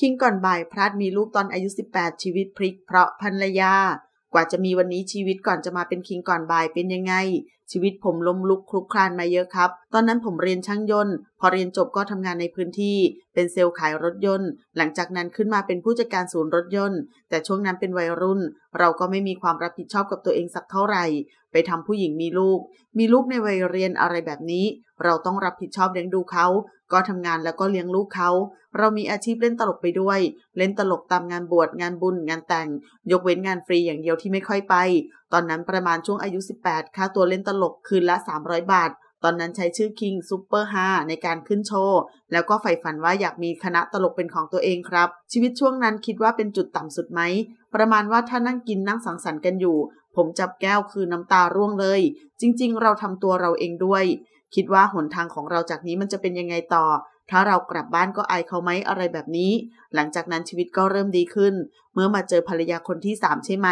คิงก่อนบ่ายพลัดมีลูกตอนอายุ 18 ชีวิตพลิกเพราะภรรยา กว่าจะมีวันนี้ชีวิตก่อนจะมาเป็นคิงก่อนบ่ายเป็นยังไงชีวิตผมล้มลุกคลุกคลานมาเยอะครับ ตอนนั้นผมเรียนช่างยนต์ พอเรียนจบก็ทำงานในพื้นที่ เป็นเซลล์ขายรถยนต์ หลังจากนั้นขึ้นมาเป็นผู้จัดการศูนย์รถยนต์ แต่ช่วงนั้นเป็นวัยรุ่น เราก็ไม่มีความรับผิดชอบกับตัวเองสักเท่าไหร่ ไปทำผู้หญิงมีลูก มีลูกในวัยเรียนอะไรแบบนี้ เราต้องรับผิดชอบเลี้ยงดูเขา ก็ทำงานแล้วก็เลี้ยงลูกเขา เรามีอาชีพเล่นตลกไปด้วย เล่นตลกตามงานบวชงานบุญงานแต่ง ยกเว้นงานฟรีอย่างเดียวที่ไม่ค่อยไปตอนนั้นประมาณช่วงอายุ 18 ค่าตัวเล่นตลกคืนละ 300 บาท ตอนนั้นใช้ชื่อ King Super 5 ในการขึ้นโชว์ แล้วก็ใฝ่ฝันว่าอยากมีคณะตลกเป็นของตัวเองครับ ชีวิตช่วงนั้นคิดว่าเป็นจุดต่ำสุดไหม ประมาณว่าถ้านั่งกินนั่งสังสรรค์กันอยู่ ผมจับแก้วคือน้ำตาร่วงเลย จริงๆ เราทำตัวเราเองด้วย คิดว่าหนทางของเราจากนี้มันจะเป็นยังไงต่อถ้าเรากลับบ้านก็อายเขาไหมอะไรแบบนี้ หลังจากนั้นชีวิตก็เริ่มดีขึ้น เมื่อมาเจอภรรยาคนที่สามใช่ไหม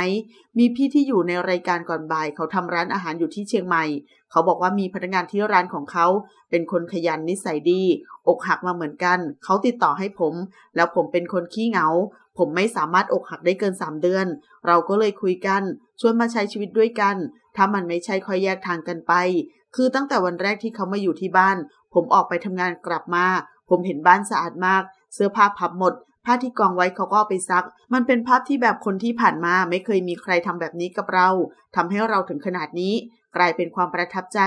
มีพี่ที่อยู่ในรายการก่อนบ่าย เขาทำร้านอาหารอยู่ที่เชียงใหม่ เขาบอกว่ามีพนักงานที่ร้านของเขา เป็นคนขยันนิสัยดี อกหักมาเหมือนกัน เขาติดต่อให้ผม แล้วผมเป็นคนขี้เหงา ผมไม่สามารถอกหักได้เกิน3เดือน เราก็เลยคุยกัน ชวนมาใช้ชีวิตด้วยกัน ถ้ามันไม่ใช่ค่อยแยกทางกันไปคือตั้งแต่วันแรกที่เขามาอยู่ที่บ้าน ผมออกไปทำงานกลับมา ผมเห็นบ้านสะอาดมาก เสื้อผ้าพับหมดผ้าที่กองไว้เขาก็ไปซัก มันเป็นภาพที่แบบคนที่ผ่านมาไม่เคยมีใครทำแบบนี้กับเราทำให้เราถึงขนาดนี้ กลายเป็นความประทับใจ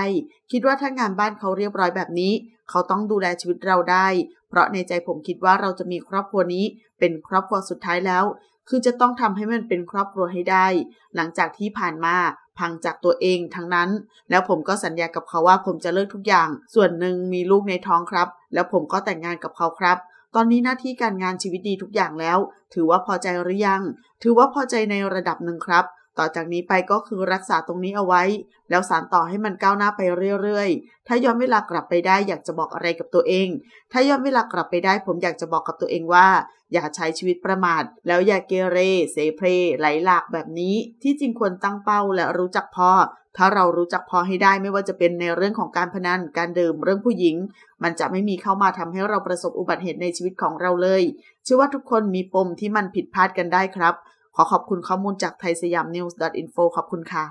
คิดว่าถ้างานบ้านเขาเรียบร้อยแบบนี้ เขาต้องดูแลชีวิตเราได้ เพราะในใจผมคิดว่าเราจะมีครอบครัวนี้ เป็นครอบครัวสุดท้ายแล้ว คือจะต้องทำให้มันเป็นครอบครัวให้ได้ หลังจากที่ผ่านมาพังจากตัวเองทั้งนั้น แล้วผมก็สัญญากับเขาว่าผมจะเลิกทุกอย่าง ส่วนหนึ่งมีลูกในท้องครับ แล้วผมก็แต่งงานกับเขาครับ ตอนนี้หน้าที่การงานชีวิตดีทุกอย่างแล้ว ถือว่าพอใจหรือยัง ถือว่าพอใจในระดับหนึ่งครับต่อจากนี้ไปก็คือรักษาตรงนี้เอาไว้ แล้วสานต่อให้มันก้าวหน้าไปเรื่อยๆ ถ้าย้อนเวลากลับไปได้อยากจะบอกอะไรกับตัวเองถ้าย้อนเวลากลับไปได้ ผมอยากจะบอกกับตัวเองว่า อย่าใช้ชีวิตประมาท แล้วอย่าเกเรเซเพรไหลหลากแบบนี้ ที่จริงควรตั้งเป้าและรู้จักพอถ้าเรารู้จักพอให้ได้ไม่ว่าจะเป็นในเรื่องของการพนันการดื่มเรื่องผู้หญิง มันจะไม่มีเข้ามาทำให้เราประสบอุบัติเหตุในชีวิตของเราเลย เชื่อว่าทุกคนมีปมที่มันผิดพลาดกันได้ครับขอขอบคุณข้อมูลจากไทยสยาม news info ขอบคุณค่ะ